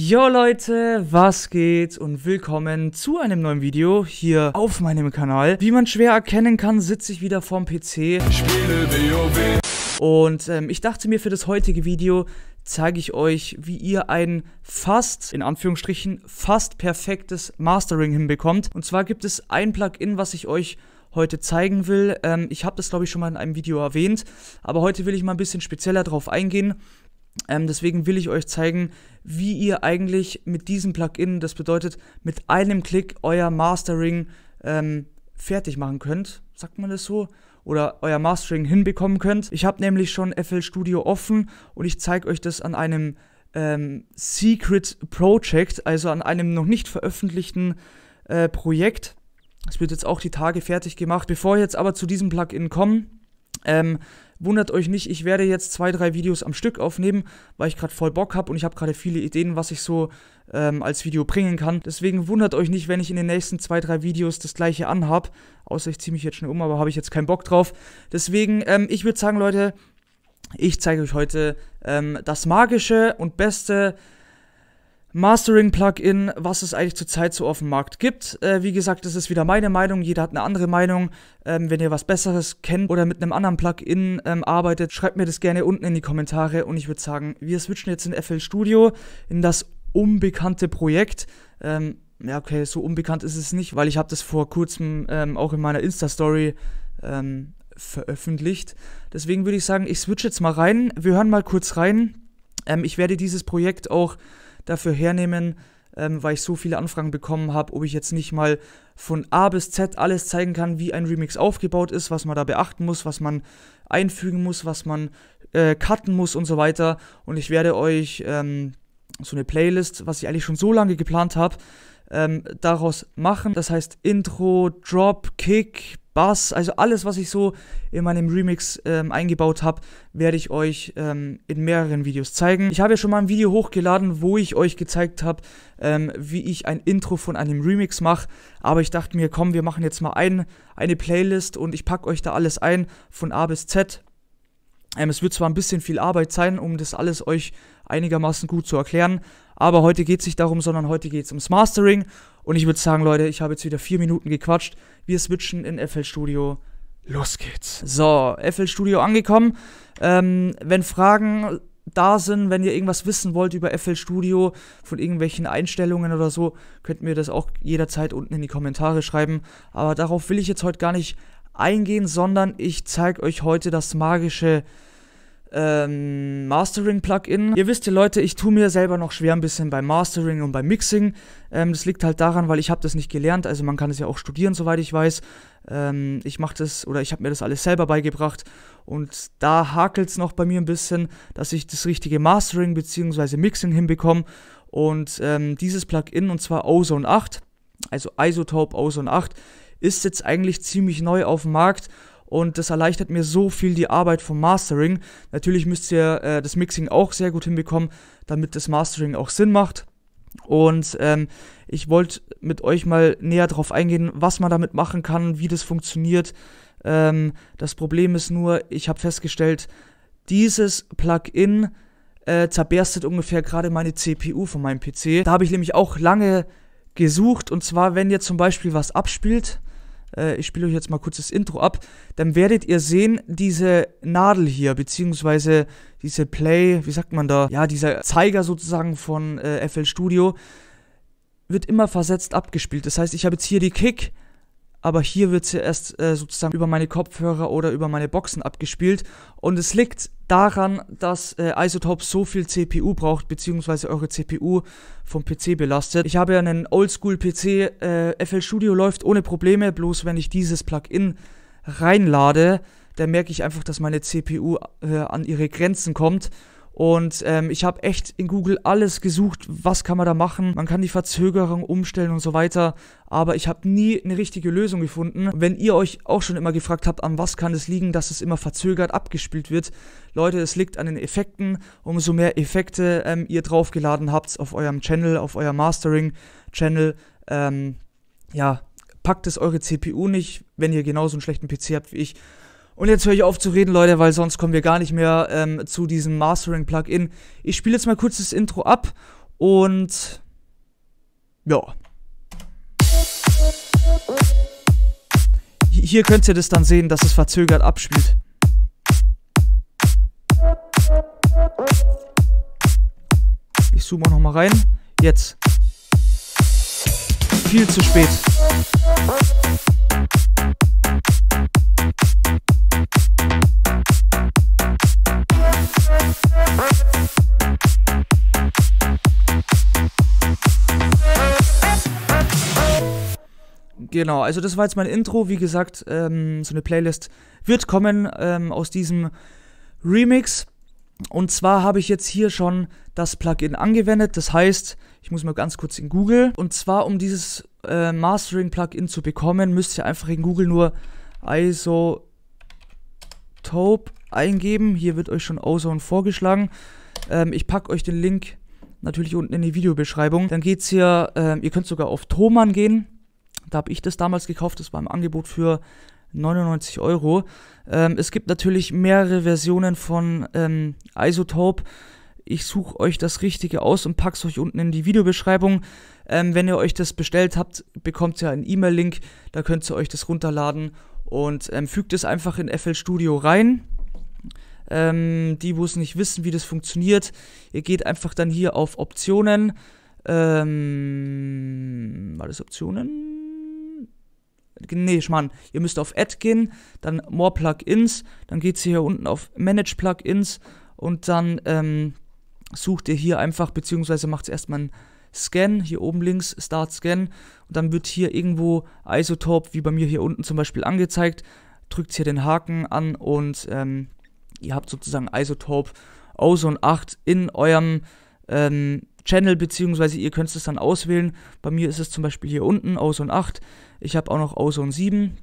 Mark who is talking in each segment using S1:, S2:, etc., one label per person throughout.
S1: Jo Leute, was geht und willkommen zu einem neuen Video hier auf meinem Kanal. Wie man schwer erkennen kann, sitze ich wieder vorm PC. Spiele WoW. Und ähm, ich dachte mir für das heutige Video zeige ich euch, wie ihr ein fast, in Anführungsstrichen, fast perfektes Mastering hinbekommt. Und zwar gibt es ein Plugin, was ich euch heute zeigen will. Ähm, ich habe das, glaube ich, schon mal in einem Video erwähnt, aber heute will ich mal ein bisschen spezieller drauf eingehen. Ähm, deswegen will ich euch zeigen, wie ihr eigentlich mit diesem Plugin, das bedeutet mit einem Klick euer Mastering ähm, fertig machen könnt. Sagt man das so? Oder euer Mastering hinbekommen könnt. Ich habe nämlich schon FL Studio offen und ich zeige euch das an einem ähm, Secret Project, also an einem noch nicht veröffentlichten äh, Projekt. Es wird jetzt auch die Tage fertig gemacht. Bevor wir jetzt aber zu diesem Plugin kommen, ähm, Wundert euch nicht, ich werde jetzt zwei, drei Videos am Stück aufnehmen, weil ich gerade voll Bock habe und ich habe gerade viele Ideen, was ich so ähm, als Video bringen kann. Deswegen wundert euch nicht, wenn ich in den nächsten zwei, drei Videos das gleiche anhab. Außer ich ziehe mich jetzt schnell um, aber habe ich jetzt keinen Bock drauf. Deswegen, ähm, ich würde sagen, Leute, ich zeige euch heute ähm, das magische und beste Mastering-Plugin, was es eigentlich zurzeit so auf dem Markt gibt. Äh, wie gesagt, das ist wieder meine Meinung, jeder hat eine andere Meinung. Ähm, wenn ihr was Besseres kennt oder mit einem anderen Plugin ähm, arbeitet, schreibt mir das gerne unten in die Kommentare und ich würde sagen, wir switchen jetzt in FL Studio, in das unbekannte Projekt. Ähm, ja, okay, so unbekannt ist es nicht, weil ich habe das vor kurzem ähm, auch in meiner Insta-Story ähm, veröffentlicht. Deswegen würde ich sagen, ich switche jetzt mal rein. Wir hören mal kurz rein. Ähm, ich werde dieses Projekt auch dafür hernehmen, ähm, weil ich so viele Anfragen bekommen habe, ob ich jetzt nicht mal von A bis Z alles zeigen kann, wie ein Remix aufgebaut ist, was man da beachten muss, was man einfügen muss, was man äh, cutten muss und so weiter. Und ich werde euch ähm, so eine Playlist, was ich eigentlich schon so lange geplant habe, ähm, daraus machen. Das heißt Intro, Drop, Kick, Bass, also alles, was ich so in meinem Remix ähm, eingebaut habe, werde ich euch ähm, in mehreren Videos zeigen. Ich habe ja schon mal ein Video hochgeladen, wo ich euch gezeigt habe, ähm, wie ich ein Intro von einem Remix mache. Aber ich dachte mir, komm, wir machen jetzt mal ein, eine Playlist und ich packe euch da alles ein, von A bis Z. Ähm, es wird zwar ein bisschen viel Arbeit sein, um das alles euch einigermaßen gut zu erklären, aber heute geht es nicht darum, sondern heute geht es ums Mastering. Und ich würde sagen, Leute, ich habe jetzt wieder vier Minuten gequatscht. Wir switchen in FL Studio. Los geht's. So, FL Studio angekommen. Ähm, wenn Fragen da sind, wenn ihr irgendwas wissen wollt über FL Studio, von irgendwelchen Einstellungen oder so, könnt mir das auch jederzeit unten in die Kommentare schreiben. Aber darauf will ich jetzt heute gar nicht eingehen, sondern ich zeige euch heute das magische ähm, Mastering-Plugin. Ihr wisst ja Leute, ich tue mir selber noch schwer ein bisschen beim Mastering und beim Mixing. Ähm, das liegt halt daran, weil ich habe das nicht gelernt. Also man kann es ja auch studieren, soweit ich weiß. Ähm, ich mache das oder ich habe mir das alles selber beigebracht. Und da hakelt es noch bei mir ein bisschen, dass ich das richtige Mastering bzw. Mixing hinbekomme. Und ähm, dieses Plugin, und zwar Ozone 8, also Isotope Ozone 8, ist jetzt eigentlich ziemlich neu auf dem Markt und das erleichtert mir so viel die Arbeit vom Mastering. Natürlich müsst ihr äh, das Mixing auch sehr gut hinbekommen, damit das Mastering auch Sinn macht. Und ähm, ich wollte mit euch mal näher darauf eingehen, was man damit machen kann, wie das funktioniert. Ähm, das Problem ist nur, ich habe festgestellt, dieses Plugin äh, zerberstet ungefähr gerade meine CPU von meinem PC. Da habe ich nämlich auch lange gesucht. Und zwar, wenn ihr zum Beispiel was abspielt äh, ich spiele euch jetzt mal kurz das Intro ab, dann werdet ihr sehen, diese Nadel hier, beziehungsweise diese Play, wie sagt man da, ja, dieser Zeiger sozusagen von äh, FL Studio, wird immer versetzt abgespielt. Das heißt, ich habe jetzt hier die Kick, aber hier wird sie ja erst äh, sozusagen über meine Kopfhörer oder über meine Boxen abgespielt. Und es liegt daran, dass äh, Isotope so viel CPU braucht, beziehungsweise eure CPU vom PC belastet. Ich habe ja einen Oldschool-PC, äh, FL Studio läuft ohne Probleme, bloß wenn ich dieses Plugin reinlade, dann merke ich einfach, dass meine CPU äh, an ihre Grenzen kommt und ähm, ich habe echt in Google alles gesucht, was kann man da machen. Man kann die Verzögerung umstellen und so weiter. Aber ich habe nie eine richtige Lösung gefunden. Wenn ihr euch auch schon immer gefragt habt, an was kann es liegen, dass es immer verzögert abgespielt wird, Leute, es liegt an den Effekten. Umso mehr Effekte ähm, ihr draufgeladen habt auf eurem Channel, auf eurem Mastering-Channel, ähm, ja, packt es eure CPU nicht, wenn ihr genauso einen schlechten PC habt wie ich. Und jetzt höre ich auf zu reden, Leute, weil sonst kommen wir gar nicht mehr ähm, zu diesem Mastering-Plugin. Ich spiele jetzt mal kurz das Intro ab und ja. Hier könnt ihr das dann sehen, dass es verzögert abspielt. Ich zoome auch nochmal rein. Jetzt. Viel zu spät. Genau, also das war jetzt mein Intro. Wie gesagt, ähm, so eine Playlist wird kommen ähm, aus diesem Remix. Und zwar habe ich jetzt hier schon das Plugin angewendet. Das heißt, ich muss mal ganz kurz in Google. Und zwar, um dieses äh, Mastering-Plugin zu bekommen, müsst ihr einfach in Google nur Isotope eingeben. Hier wird euch schon Ozone vorgeschlagen. Ähm, ich packe euch den Link natürlich unten in die Videobeschreibung. Dann geht es hier, ähm, ihr könnt sogar auf Thoman gehen. Da habe ich das damals gekauft, das war im Angebot für 99 Euro. Ähm, es gibt natürlich mehrere Versionen von ähm, Isotope. Ich suche euch das Richtige aus und packe es euch unten in die Videobeschreibung. Ähm, wenn ihr euch das bestellt habt, bekommt ihr einen E-Mail-Link, da könnt ihr euch das runterladen und ähm, fügt es einfach in FL Studio rein. Ähm, die, wo es nicht wissen, wie das funktioniert, ihr geht einfach dann hier auf Optionen. Ähm, war das Optionen? nee, meine, ihr müsst auf Add gehen, dann More Plugins, dann geht ihr hier unten auf Manage Plugins und dann ähm, sucht ihr hier einfach, beziehungsweise macht es erstmal einen Scan, hier oben links Start Scan und dann wird hier irgendwo Isotope, wie bei mir hier unten zum Beispiel angezeigt, drückt hier den Haken an und ähm, ihr habt sozusagen Isotope Ozone 8 in eurem ähm, Channel, beziehungsweise ihr könnt es dann auswählen. Bei mir ist es zum Beispiel hier unten Ozone 8. Ich habe auch noch Ozone 7.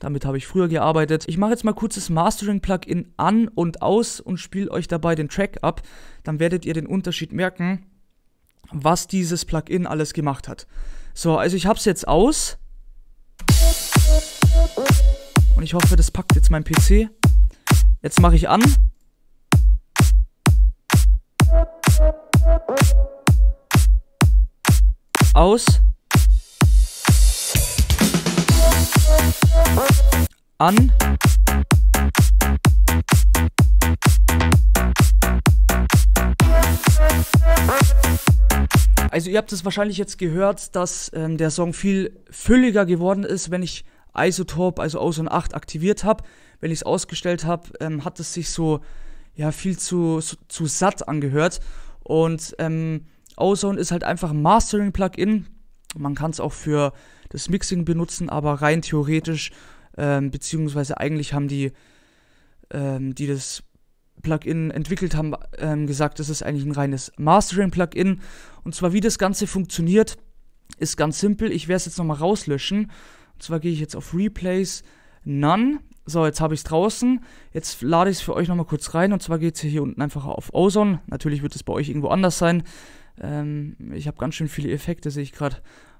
S1: Damit habe ich früher gearbeitet. Ich mache jetzt mal kurz das Mastering-Plugin an und aus und spiele euch dabei den Track ab. Dann werdet ihr den Unterschied merken, was dieses Plugin alles gemacht hat. So, also ich habe es jetzt aus. Und ich hoffe, das packt jetzt mein PC. Jetzt mache ich an. aus an Also ihr habt es wahrscheinlich jetzt gehört, dass ähm, der Song viel fülliger geworden ist, wenn ich Isotope, also Ozone 8 aktiviert habe. Wenn ich es ausgestellt habe, ähm, hat es sich so ja viel zu, zu, zu satt angehört. Und ähm, Ozone ist halt einfach ein Mastering-Plugin. Man kann es auch für das Mixing benutzen, aber rein theoretisch, ähm, beziehungsweise eigentlich haben die, ähm, die das Plugin entwickelt haben, ähm, gesagt, es ist eigentlich ein reines Mastering-Plugin. Und zwar, wie das Ganze funktioniert, ist ganz simpel. Ich werde es jetzt nochmal rauslöschen. Und zwar gehe ich jetzt auf Replace None. So, jetzt habe ich es draußen. Jetzt lade ich es für euch nochmal kurz rein. Und zwar geht es hier unten einfach auf Ozone. Natürlich wird es bei euch irgendwo anders sein. Ähm, ich habe ganz schön viele Effekte, sehe ich gerade.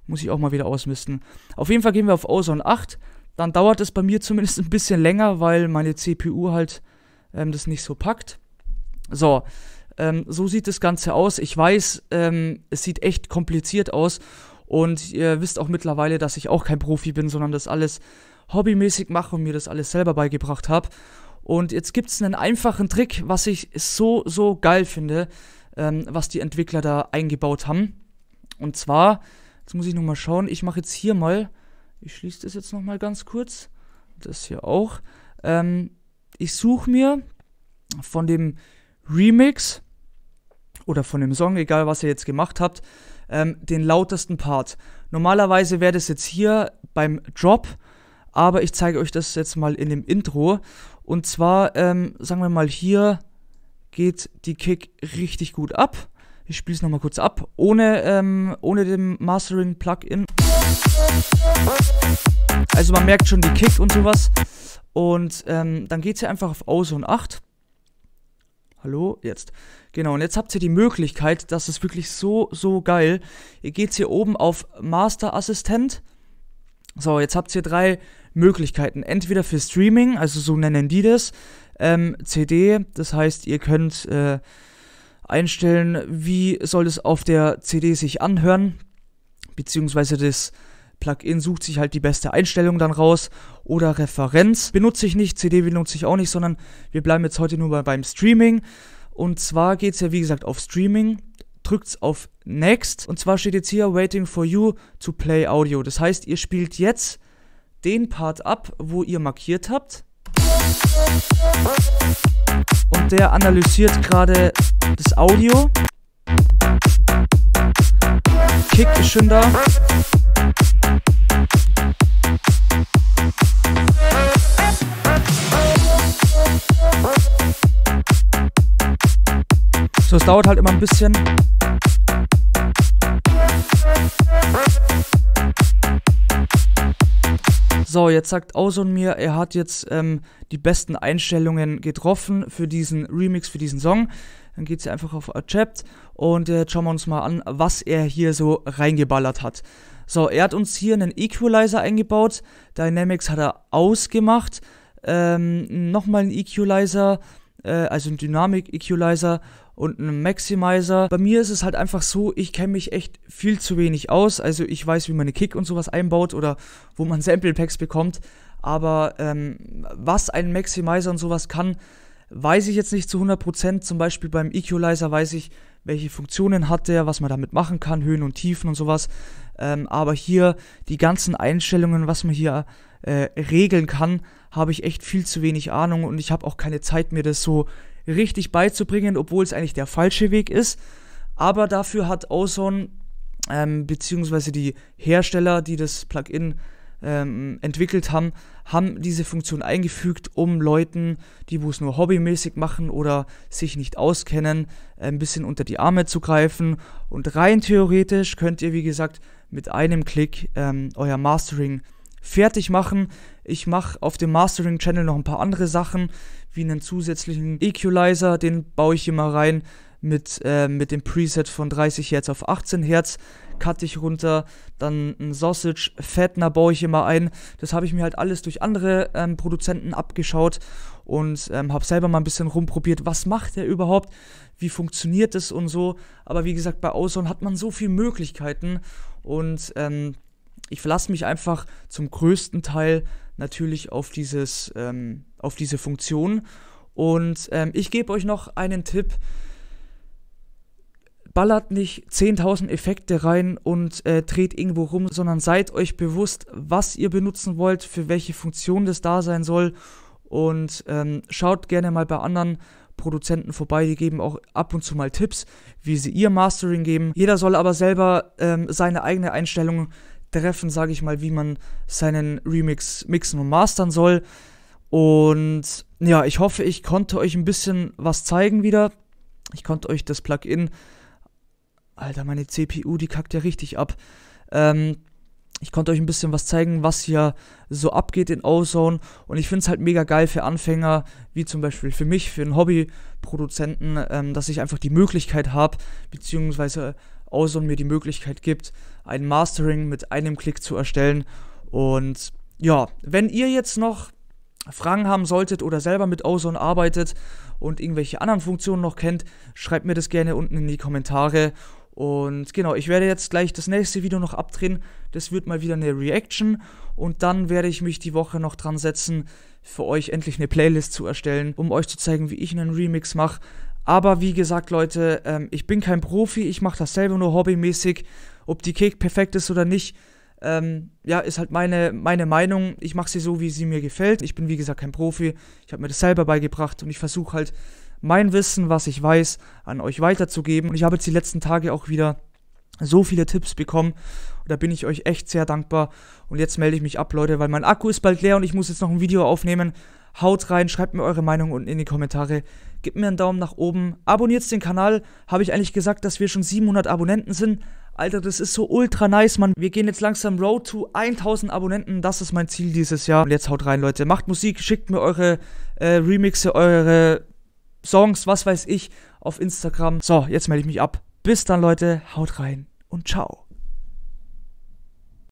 S1: Muss ich auch mal wieder ausmisten. Auf jeden Fall gehen wir auf Ozone 8. Dann dauert es bei mir zumindest ein bisschen länger, weil meine CPU halt ähm, das nicht so packt. So, ähm, so sieht das Ganze aus. Ich weiß, ähm, es sieht echt kompliziert aus. Und ihr wisst auch mittlerweile, dass ich auch kein Profi bin, sondern das alles hobbymäßig mache und mir das alles selber beigebracht habe. Und jetzt gibt es einen einfachen Trick, was ich so, so geil finde ähm, was die Entwickler da eingebaut haben. Und zwar, jetzt muss ich nochmal schauen, ich mache jetzt hier mal, ich schließe das jetzt nochmal ganz kurz, das hier auch. Ähm, ich suche mir von dem Remix oder von dem Song, egal was ihr jetzt gemacht habt, ähm, den lautesten Part. Normalerweise wäre das jetzt hier beim Drop, aber ich zeige euch das jetzt mal in dem Intro. Und zwar, ähm, sagen wir mal hier, geht die Kick richtig gut ab. Ich spiele es nochmal kurz ab, ohne, ähm, ohne dem Mastering-Plugin. Also man merkt schon die Kick und sowas. Und ähm, dann geht es hier einfach auf Aus und 8. Hallo, jetzt. Genau, und jetzt habt ihr die Möglichkeit, das ist wirklich so, so geil. Ihr geht hier oben auf Master Assistent. So, jetzt habt ihr drei Möglichkeiten. Entweder für Streaming, also so nennen die das ähm, CD. Das heißt, ihr könnt äh, einstellen, wie soll es auf der CD sich anhören, beziehungsweise das Plugin sucht sich halt die beste Einstellung dann raus oder Referenz. Benutze ich nicht, CD benutze ich auch nicht, sondern wir bleiben jetzt heute nur bei, beim Streaming. Und zwar geht es ja wie gesagt auf Streaming, drückt auf Next und zwar steht jetzt hier Waiting for you to play Audio. Das heißt, ihr spielt jetzt den Part ab, wo ihr markiert habt und der analysiert gerade das Audio. Kick ist schon da. So, es dauert halt immer ein bisschen. So, jetzt sagt Ozone mir, er hat jetzt ähm, die besten Einstellungen getroffen für diesen Remix, für diesen Song. Dann geht sie einfach auf Accept und äh, jetzt schauen wir uns mal an, was er hier so reingeballert hat. So, er hat uns hier einen Equalizer eingebaut, Dynamics hat er ausgemacht, ähm, nochmal einen Equalizer, äh, also einen Dynamic-Equalizer und einen Maximizer. Bei mir ist es halt einfach so, ich kenne mich echt viel zu wenig aus. Also ich weiß, wie man eine Kick und sowas einbaut oder wo man Sample Packs bekommt. Aber ähm, was ein Maximizer und sowas kann, weiß ich jetzt nicht zu 100%. Zum Beispiel beim Equalizer weiß ich, welche Funktionen hat der, was man damit machen kann, Höhen und Tiefen und sowas. Ähm, aber hier die ganzen Einstellungen, was man hier äh, regeln kann, habe ich echt viel zu wenig Ahnung und ich habe auch keine Zeit, mir das so richtig beizubringen, obwohl es eigentlich der falsche Weg ist. Aber dafür hat Ozone, ähm, beziehungsweise die Hersteller, die das Plugin ähm, entwickelt haben, haben diese Funktion eingefügt, um Leuten, die es nur hobbymäßig machen oder sich nicht auskennen, ein bisschen unter die Arme zu greifen. Und rein theoretisch könnt ihr, wie gesagt, mit einem Klick ähm, euer Mastering fertig machen. Ich mache auf dem Mastering Channel noch ein paar andere Sachen, wie einen zusätzlichen Equalizer, den baue ich immer rein mit, äh, mit dem Preset von 30 Hertz auf 18 Hertz, cutte ich runter, dann ein Sausage Fettner baue ich immer ein. Das habe ich mir halt alles durch andere ähm, Produzenten abgeschaut und ähm, habe selber mal ein bisschen rumprobiert, was macht der überhaupt, wie funktioniert es und so. Aber wie gesagt, bei Ozone hat man so viele Möglichkeiten und ähm, ich verlasse mich einfach zum größten Teil natürlich auf, dieses, ähm, auf diese Funktion. Und ähm, ich gebe euch noch einen Tipp. Ballert nicht 10.000 Effekte rein und äh, dreht irgendwo rum, sondern seid euch bewusst, was ihr benutzen wollt, für welche Funktion das da sein soll. Und ähm, schaut gerne mal bei anderen Produzenten vorbei, die geben auch ab und zu mal Tipps, wie sie ihr Mastering geben. Jeder soll aber selber ähm, seine eigene Einstellung treffen, sage ich mal, wie man seinen Remix mixen und mastern soll. Und ja, ich hoffe, ich konnte euch ein bisschen was zeigen wieder. Ich konnte euch das Plugin. Alter, meine CPU, die kackt ja richtig ab. Ähm, ich konnte euch ein bisschen was zeigen, was hier so abgeht in Ozone. Und ich finde es halt mega geil für Anfänger, wie zum Beispiel für mich, für einen Hobbyproduzenten, ähm, dass ich einfach die Möglichkeit habe, beziehungsweise Ozone mir die Möglichkeit gibt, ein Mastering mit einem Klick zu erstellen. Und ja, wenn ihr jetzt noch Fragen haben solltet oder selber mit Ozone arbeitet und irgendwelche anderen Funktionen noch kennt, schreibt mir das gerne unten in die Kommentare. Und genau, ich werde jetzt gleich das nächste Video noch abdrehen. Das wird mal wieder eine Reaction. Und dann werde ich mich die Woche noch dran setzen, für euch endlich eine Playlist zu erstellen, um euch zu zeigen, wie ich einen Remix mache. Aber wie gesagt, Leute, ähm, ich bin kein Profi, ich mache dasselbe nur hobbymäßig. Ob die Cake perfekt ist oder nicht, ähm, ja, ist halt meine, meine Meinung. Ich mache sie so, wie sie mir gefällt. Ich bin, wie gesagt, kein Profi. Ich habe mir das selber beigebracht und ich versuche halt mein Wissen, was ich weiß, an euch weiterzugeben. Und ich habe jetzt die letzten Tage auch wieder so viele Tipps bekommen. Und da bin ich euch echt sehr dankbar. Und jetzt melde ich mich ab, Leute, weil mein Akku ist bald leer und ich muss jetzt noch ein Video aufnehmen. Haut rein, schreibt mir eure Meinung unten in die Kommentare, gebt mir einen Daumen nach oben, abonniert den Kanal. Habe ich eigentlich gesagt, dass wir schon 700 Abonnenten sind? Alter, das ist so ultra nice, Mann. Wir gehen jetzt langsam Road to 1000 Abonnenten. Das ist mein Ziel dieses Jahr. Und jetzt haut rein, Leute. Macht Musik, schickt mir eure äh, Remixe, eure Songs, was weiß ich, auf Instagram. So, jetzt melde ich mich ab. Bis dann, Leute. Haut rein und ciao.